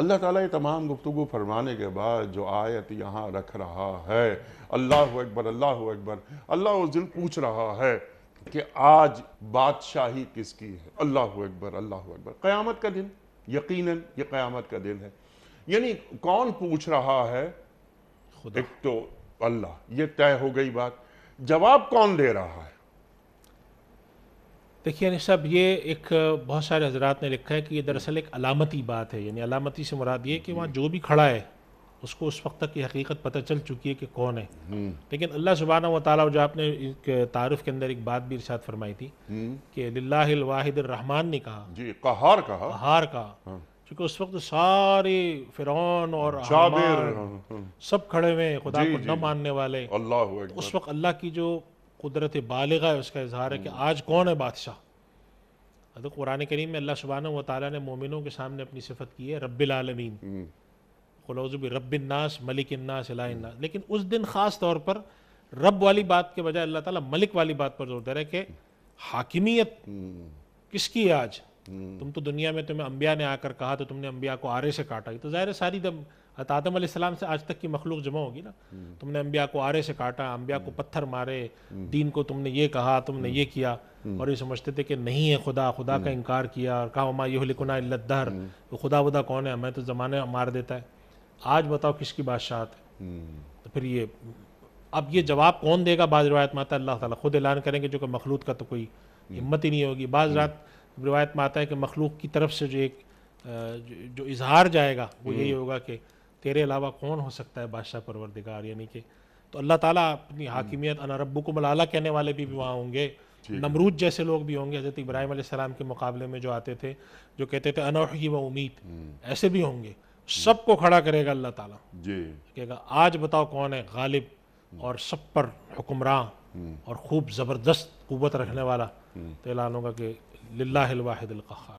अल्लाह ताला ये तमाम गुफ्तु फरमाने के बाद जो आयत यहाँ रख रहा है अल्लाह अकबर अल्लाह अकबर अल्लाह उस दिन पूछ रहा है कि आज बादशाही किसकी है अल्लाह अकबर अल्लाह अकबर क़यामत का दिन यकीनन ये क़यामत का दिन है यानी कौन पूछ रहा है एक तो अल्लाह ये तय हो गई बात जवाब कौन दे रहा है देखिए यानी साहब ये एक बहुत सारे हजरात ने लिखा है कि ये दरअसल एक अलामती बात है यानी अलामती से मुराद ये कि वहाँ जो भी खड़ा है उसको उस वक्त तक की हकीकत पता चल चुकी है कि कौन है हम्म। लेकिन अल्लाह सुबहाना व जो आपने एक तारफ़ के अंदर एक बात भी इर्शाद फरमाई थी हम्म। कि लाहिद रहमान ने कहा जी कहार कहा कहार कहा हाँ। क्योंकि उस वक्त सारे फिरौन और हाँ, हाँ। सब खड़े हुए खुदा को न मानने वाले उस वक्त अल्लाह की जो कुदरत बालगा है उसका इजहार है कि हम्म। आज कौन है बादशाह तो कुरान करीम में अल्लाह सुबहान व ताली ने मोमिनों के सामने अपनी सिफत की है रबालमीन खलौजब हम्म। रबास मलिक इन्नास लेकिन उस दिन ख़ास तौर पर रब वाली बात के बजाय अल्लाह ताला मलिक वाली बात पर जोर दे रहे कि हम्म। हाकिमियत किसकी है आज तुम तो दुनिया में तुम्हें अम्बिया ने आकर कहा तो तुमने अम्बिया को आरे से काटा तो ज़ाहिर सारी दम आदम सलाम से आज तक की मखलूक जमा होगी ना हम्म। तुमने अम्बिया को आरे से काटा अम्बिया को हम्म। पत्थर मारे हम्म। दीन को तुमने ये कहा तुमने ये किया और ये समझते थे कि नहीं है खुदा खुदा का इनकार किया और कहा हमा यहलिकुना तो खुदा वुदा कौन है हमें तो ज़माने मार देता है आज बताओ किसकी बादशाहत है तो फिर ये अब ये जवाब कौन देगा बाज रवायत माता अल्लाह ताला खुद ऐलान करेंगे जो कि मखलूत का तो कोई हिम्मत ही नहीं होगी बाज रात रिवायत में आता है कि मखलूक की तरफ से जो एक जो इजहार जाएगा वो हम्म। यही होगा कि तेरे अलावा कौन हो सकता है बादशाह परवरदिगार यानी कि तो अल्लाह ताला अपनी हम्म। हाकिमियत अनरबू को मलाला कहने वाले भी, भी वहाँ होंगे नमरूद जैसे लोग भी होंगे हज़रत इब्राहिम सलाम के मुकाबले में जो आते थे जो कहते थे अनोही व उम्मीद हम्म। ऐसे भी होंगे सबको खड़ा करेगा अल्लाह ताला जी कहेगा आज बताओ कौन है गालिब और सब पर हुक्मरान और खूब ज़बरदस्त कुत रखने वाला तो ऐलान होगा कि लाहिलवाहिदिल